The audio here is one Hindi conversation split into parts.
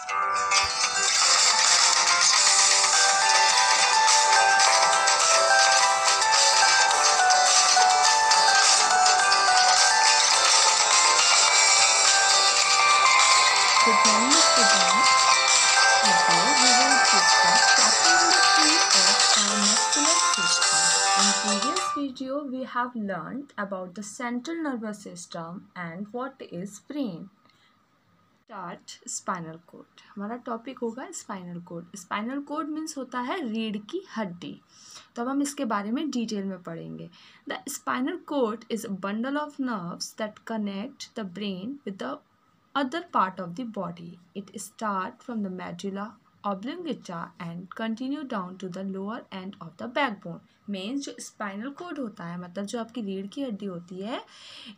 of our system. In previous video, we have learned about the central nervous system and what is brain. Start spinal cord हमारा टॉपिक होगा spinal cord spinal cord means होता है रीढ़ की हड्डी तो अब हम इसके बारे में डिटेल में पढ़ेंगे the spinal cord is a bundle of nerves that connect the brain with the other part of the body it start from the medulla oblongata and continue down to the lower end of the backbone means जो स्पाइनल कोड होता है मतलब जो आपकी रीढ़ की हड्डी होती है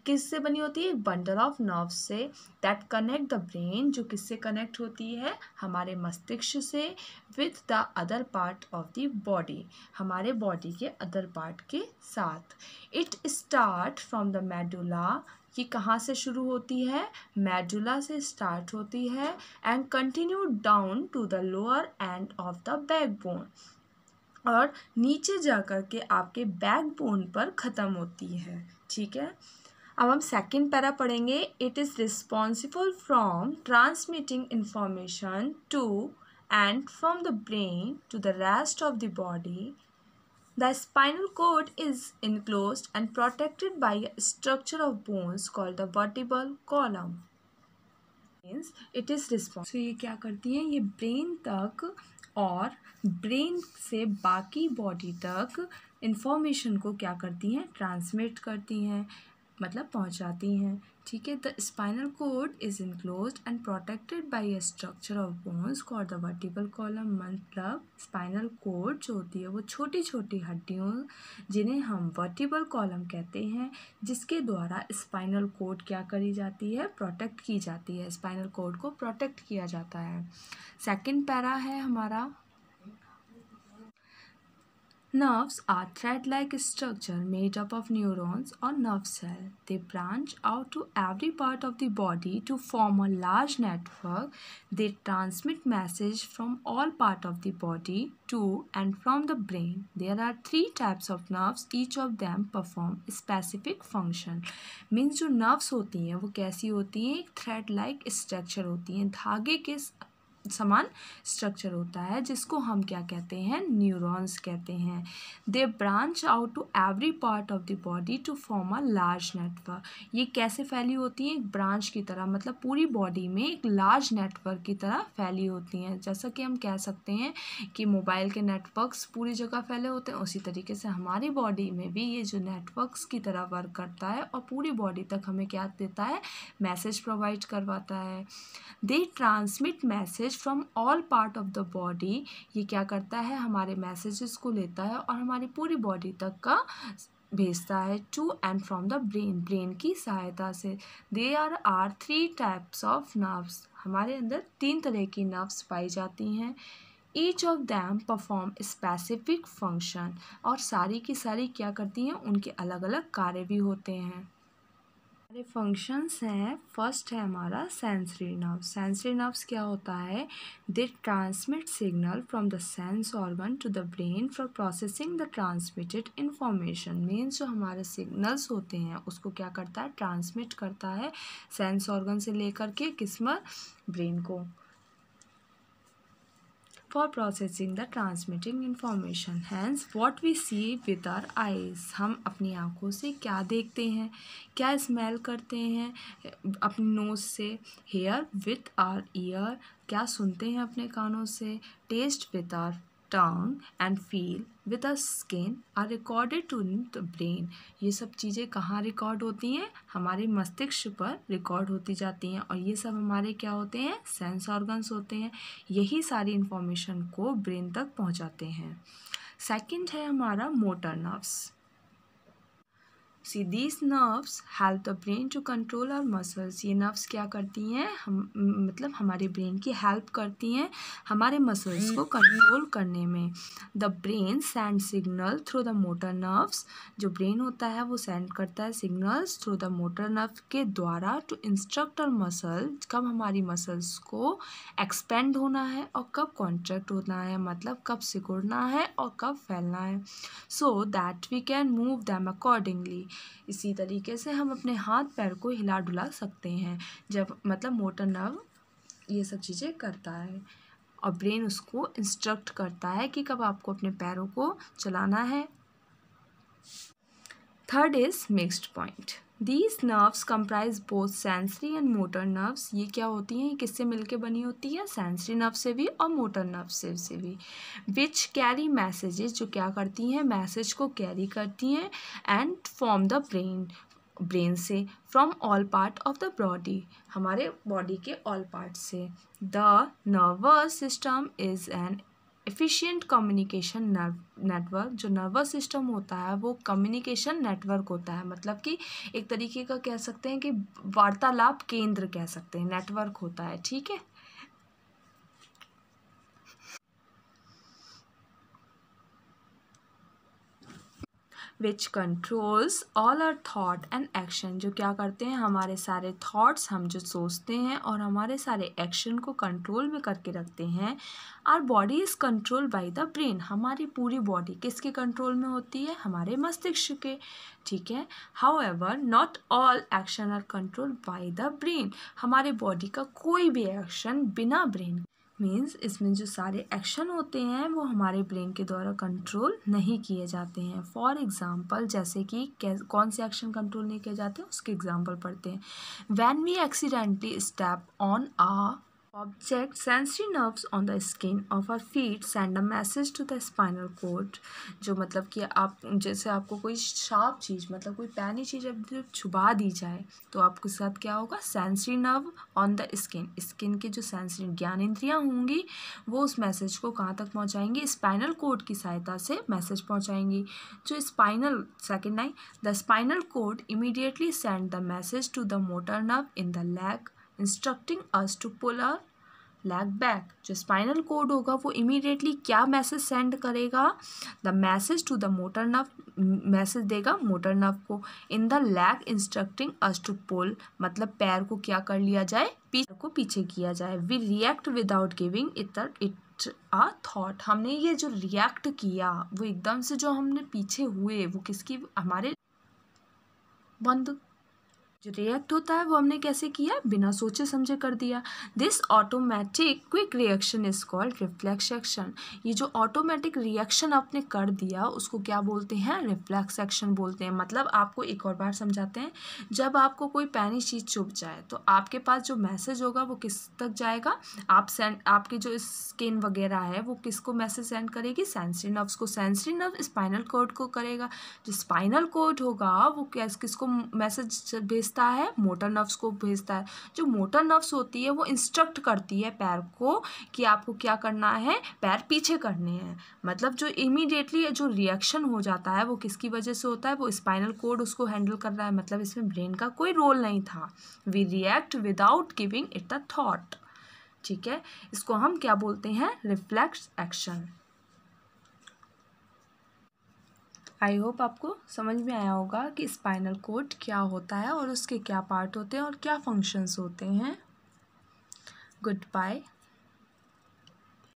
किससे बनी होती है बंडल ऑफ नर्व से दैट कनेक्ट द ब्रेन जो किससे कनेक्ट होती है हमारे मस्तिष्क से with the other part of the body हमारे बॉडी के अदर पार्ट के साथ it start from the medulla ये कहाँ से शुरू होती है मेडुला से स्टार्ट होती है and continue down to the lower end of the backbone और नीचे जा कर के आपके बैकबोन पर ख़त्म होती है ठीक है अब हम सेकंड पैरा पढ़ेंगे it is responsible from transmitting information to and from the brain to the rest of the body The spinal cord is enclosed and protected by a structure of bones called the vertebral column. Means it is responsible. So ये क्या करती हैं ये brain तक और brain से बाकी body तक information को क्या करती हैं transmit करती हैं मतलब पहुंचाती हैं ठीक है the spinal cord is enclose and protected by a structure of bones called the vertical column मतलब स्पाइनल कोड जो होती है वो छोटी छोटी हड्डियों जिन्हें हम वर्टिकल कॉलम कहते हैं जिसके द्वारा स्पाइनल कोड क्या करी जाती है प्रोटेक्ट की जाती है स्पाइनल कोड को प्रोटेक्ट किया जाता है सेकेंड पैरा है हमारा Nerves are thread-like structure made up of neurons or nerve cell. They branch out to every part of the body to form a large network. They transmit message from all part of the body to and from the brain. There are three types of nerves. Each of them perform a specific function. Means जो nerves होती हैं वो कैसी होती हैं एक thread-like structure होती हैं धागे के समान स्ट्रक्चर होता है जिसको हम क्या कहते हैं न्यूरॉन्स कहते हैं they branch out to every part of the body to form a large network ये कैसे फैली होती हैं एक ब्रांच की तरह मतलब पूरी बॉडी में एक लार्ज नेटवर्क की तरह फैली होती हैं जैसा कि हम कह सकते हैं कि मोबाइल के नेटवर्क्स पूरी जगह फैले होते हैं उसी तरीके से हमारी बॉडी में भी ये जो नेटवर्क्स की तरह वर्क करता है और पूरी बॉडी तक हमें क्या देता है मैसेज प्रोवाइड करवाता है they transmit message message from all part of the body ये क्या करता है हमारे मैसेजेस को लेता है और हमारी पूरी बॉडी तक का भेजता है to and from the brain brain की सहायता से they are are three types of nerves हमारे अंदर तीन तरह की नर्व्स पाई जाती हैं each of them perform specific function और सारी की सारी क्या करती हैं उनके अलग अलग कार्य भी होते हैं हमारे फंक्शंस हैं फर्स्ट है हमारा सेंसरी नर्व सेंसरी नर्व्स क्या होता है they transmit signal from the sense organ to the brain for processing the transmitted information means जो हमारे सिग्नल्स होते हैं उसको क्या करता है ट्रांसमिट करता है सेंस ऑर्गन से लेकर के किस्मत ब्रेन को for processing the transmitting information. Hence, what we see with our eyes. हम अपनी आँखों से क्या देखते हैं क्या स्मेल करते हैं अपने नोज से हेयर विथ आर ईयर क्या सुनते हैं अपने कानों से taste with our tongue and feel with a skin are recorded to the brain ये सब चीज़ें कहाँ रिकॉर्ड होती हैं हमारे मस्तिष्क पर रिकॉर्ड होती जाती हैं और ये सब हमारे क्या होते हैं सेंस ऑर्गन्स होते हैं यही सारी इंफॉर्मेशन को ब्रेन तक पहुँचाते हैं सेकेंड है हमारा motor nerves see these nerves help the brain to control our muscles ये नर्व्स क्या करती हैं हम मतलब हमारे ब्रेन की हेल्प करती हैं हमारे मसल्स को कंट्रोल करने में the brain send signal through the motor nerves जो ब्रेन होता है वो सेंड करता है signals through the motor nerve के द्वारा टू इंस्ट्रक्ट और मसल कब हमारी मसल्स को एक्सपेंड होना है और कब कॉन्ट्रैक्ट होना है मतलब कब सिकुड़ना है और कब फैलना है so that we can move them accordingly इसी तरीके से हम अपने हाथ पैर को हिला डुला सकते हैं जब मतलब मोटर नर्व ये सब चीज़ें करता है और ब्रेन उसको इंस्ट्रक्ट करता है कि कब आपको अपने पैरों को चलाना है third is mixed point these nerves comprise both sensory and motor nerves ये क्या होती हैं ये किससे मिलके बनी होती है सेंसरी नर्व से भी और मोटर नर्व से, से भी विच कैरी मैसेजेस जो क्या करती हैं मैसेज को कैरी करती हैं and form the brain brain से from all part of the body हमारे बॉडी के ऑल पार्ट से the nervous system is an efficient communication network जो नर्वस सिस्टम होता है वो कम्युनिकेशन नेटवर्क होता है मतलब कि एक तरीके का कह सकते हैं कि वार्तालाप केंद्र कह सकते हैं नेटवर्क होता है ठीक है which controls all our thought and action जो क्या करते हैं हमारे सारे थाट्स हम जो सोचते हैं और हमारे सारे एक्शन को कंट्रोल में करके रखते हैं our body is control by the brain हमारी पूरी बॉडी किसके कंट्रोल में होती है हमारे मस्तिष्क के ठीक है however not all action are control by the brain हमारे बॉडी का कोई भी एक्शन बिना ब्रेन मीन्स इसमें जो सारे एक्शन होते हैं वो हमारे ब्रेन के द्वारा कंट्रोल नहीं किए जाते हैं फॉर एग्ज़ाम्पल जैसे कि कौन से एक्शन कंट्रोल नहीं किए जाते हैं उसके एग्ज़ाम्पल पढ़ते हैं when we accidentally step on a Object sensory nerves on the skin of our feet send a message to the spinal cord जो मतलब कि आप जैसे आपको कोई sharp चीज़ मतलब कोई पैनी चीज़ अब जब छुपा दी जाए तो आपके साथ क्या होगा sensory nerve on the skin skin के जो sensory ज्ञान इंद्रियाँ होंगी वो उस message को कहाँ तक पहुँचाएंगी spinal cord की सहायता से message पहुँचाएंगी जो spinal second nine the spinal cord immediately send the message to the motor nerve in the leg instructing us to pull our leg back जो स्पाइनल कोड होगा वो इमीडिएटली क्या मैसेज सेंड करेगा the message to the motor nerve message देगा मोटर नर्व को in the leg instructing us to pull मतलब पैर को क्या कर लिया जाए पीछे को पीछे किया जाए we react without giving it it a thought हमने ये जो रिएक्ट किया वो एकदम से जो हमने पीछे हुए वो किसकी हमारे बंद जो रिएक्ट होता है वो हमने कैसे किया बिना सोचे समझे कर दिया this automatic quick reaction is called reflex action ये जो ऑटोमेटिक रिएक्शन आपने कर दिया उसको क्या बोलते हैं रिफ्लेक्स एक्शन बोलते हैं मतलब आपको एक और बार समझाते हैं जब आपको कोई पैनी चीज़ चुप जाए तो आपके पास जो मैसेज होगा वो किस तक जाएगा आप सेंड आपकी जो स्किन वगैरह है वो किसको मैसेज सेंड करेगी सेंसरी नर्व्स को सेंसरी नर्व स्पाइनल कोड को करेगा जो स्पाइनल कोड होगा वो किसको मैसेज भेज भेजता है मोटर नर्व्स को भेजता है जो मोटर नर्व्स होती है वो इंस्ट्रक्ट करती है पैर को कि आपको क्या करना है पैर पीछे करने हैं मतलब जो इमीडिएटली जो रिएक्शन हो जाता है वो किसकी वजह से होता है वो स्पाइनल कोड उसको हैंडल कर रहा है मतलब इसमें ब्रेन का कोई रोल नहीं था we react without giving it the thought ठीक है इसको हम क्या बोलते हैं रिफ्लेक्स एक्शन आई होप आपको समझ में आया होगा कि स्पाइनल कोड क्या होता है और उसके क्या पार्ट होते हैं और क्या फंक्शंस होते हैं गुड बाय